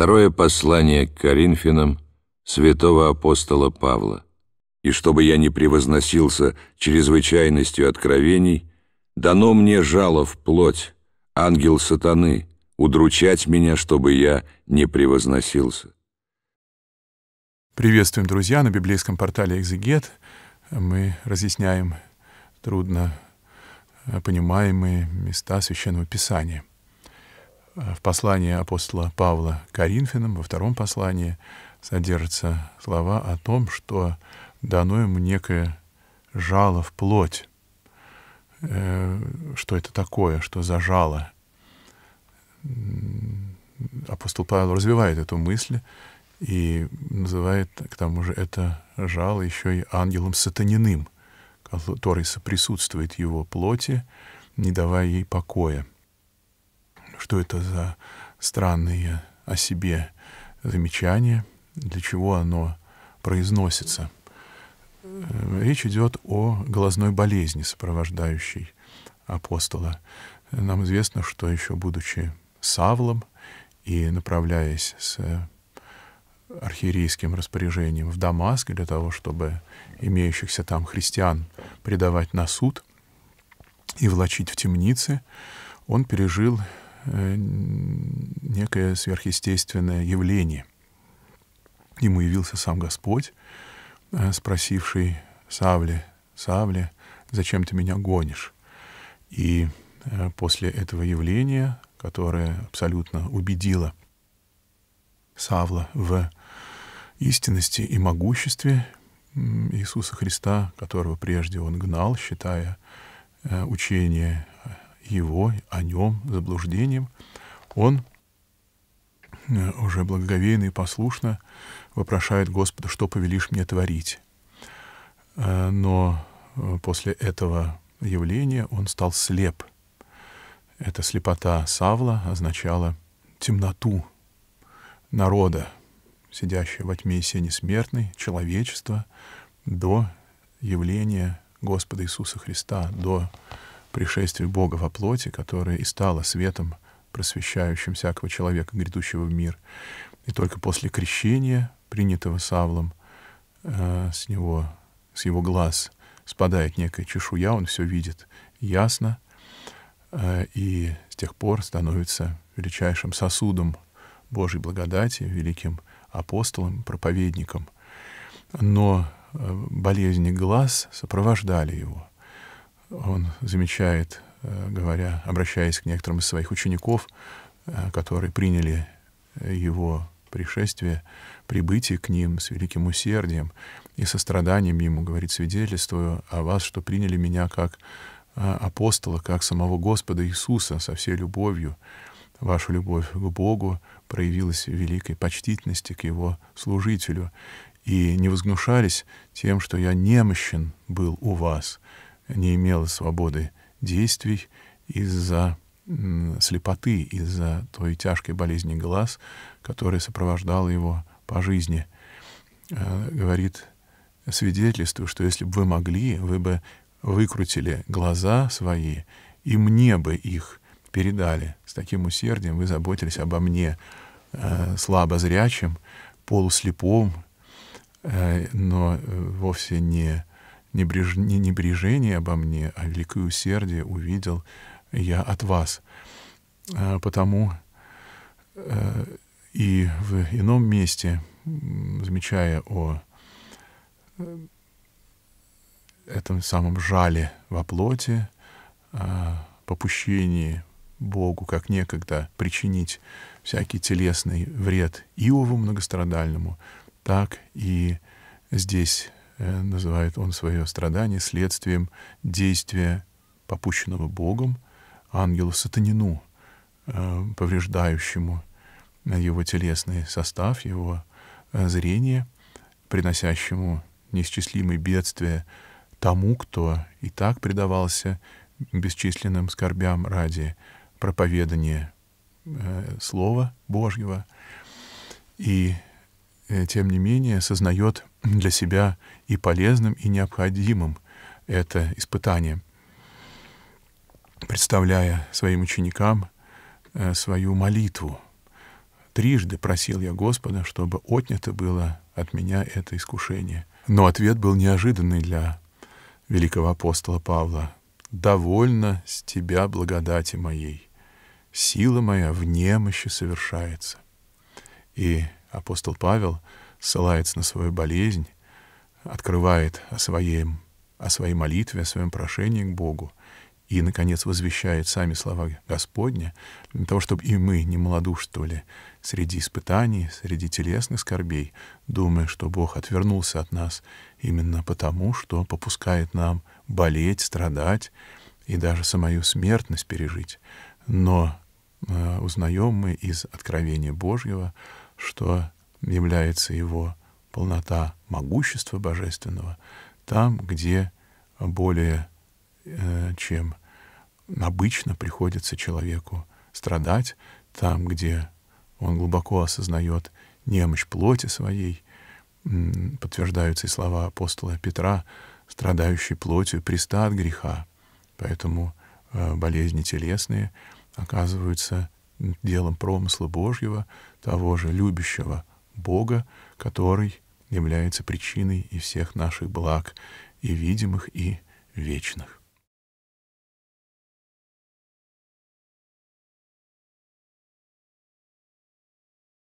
Второе послание к Коринфянам святого апостола Павла. И чтобы я не превозносился чрезвычайностью откровений, дано мне жало в плоть, ангел сатаны, удручать меня, чтобы я не превозносился. Приветствуем, друзья, на библейском портале «Экзегет». Мы разъясняем трудно э, понимаемые места Священного Писания. Э, в послании апостола Павла Коринфянам, во втором послании, содержатся слова о том, что дано ему некое жало в плоть. Э, что это такое, что за жало? Апостол Павел развивает эту мысль и называет, к тому же, это жало еще и ангелом сатаниным, который соприсутствует его плоти, не давая ей покоя что это за странные о себе замечания, для чего оно произносится. Э, речь идет о глазной болезни, сопровождающей апостола. Нам известно, что еще будучи Савлом и направляясь с архиерейским распоряжением в Дамаск для того, чтобы имеющихся там христиан предавать на суд и влачить в темнице, он пережил Э, некое сверхъестественное явление. Ему явился сам Господь, э, спросивший Савле, Савле, зачем ты меня гонишь? И э, после этого явления, которое абсолютно убедило Савла в истинности и могуществе Иисуса Христа, которого прежде он гнал, считая учение его, о нем заблуждением, он э, уже благоговейно и послушно вопрошает Господа, что повелишь мне творить. Э, но э, после этого явления он стал слеп. Эта слепота Савла означала темноту народа, сидящего во тьме и сене смертной, человечества, до явления Господа Иисуса Христа, до пришествию Бога во плоти, которое и стало светом, просвещающим всякого человека, грядущего в мир. И только после крещения, принятого Савлом, э, с него, с его глаз спадает некая чешуя, он все видит ясно, э, и с тех пор становится величайшим сосудом Божьей благодати, великим апостолом, проповедником. Но э, болезни глаз сопровождали его — он замечает, э, говоря, обращаясь к некоторым из своих учеников, э, которые приняли э, его пришествие, прибытие к ним с великим усердием и состраданием ему, говорит, свидетельствую о вас, что приняли меня как апостола, как самого Господа Иисуса со всей любовью. Ваша любовь к Богу проявилась в великой почтительности к Его служителю. И не возгнушались тем, что я немощен был у вас, не имела свободы действий из-за слепоты, из-за той тяжкой болезни глаз, которая сопровождала его по жизни. Э, говорит, свидетельствую, что если бы вы могли, вы бы выкрутили глаза свои, и мне бы их передали. С таким усердием вы заботились обо мне, э, слабозрячим, полуслепом, э, но вовсе не небреж... не небрежение обо мне, а великое усердие увидел я от вас. А, потому э, и в ином месте, замечая о э, этом самом жале во плоти, а, попущении Богу, как некогда, причинить всякий телесный вред Иову многострадальному, так и здесь Э, называет он свое страдание следствием действия, попущенного Богом, ангелу сатанину, э, повреждающему его телесный состав, его э, зрение, приносящему неисчислимые бедствия тому, кто и так предавался бесчисленным скорбям ради проповедания Слова Божьего. И Э, тем не менее, осознает для себя и полезным, и необходимым это испытание, представляя своим ученикам э, свою молитву. Трижды просил я Господа, чтобы отнято было от меня это искушение. Но ответ был неожиданный для великого апостола Павла. «Довольно с тебя благодати моей. Сила моя в немощи совершается». И Апостол Павел ссылается на свою болезнь, открывает о, своем, о своей молитве, о своем прошении к Богу и, наконец, возвещает сами слова Господня, для того, чтобы и мы не малодушствовали среди испытаний, среди телесных скорбей, думая, что Бог отвернулся от нас именно потому, что попускает нам болеть, страдать и даже самую смертность пережить. Но э, узнаем мы из Откровения Божьего что является его полнота могущества божественного, там, где более э, чем обычно приходится человеку страдать, там, где он глубоко осознает немощь плоти своей, подтверждаются и слова апостола Петра, страдающий плотью приста от греха. Поэтому э, болезни телесные оказываются делом промысла Божьего, того же любящего Бога, который является причиной и всех наших благ, и видимых, и вечных.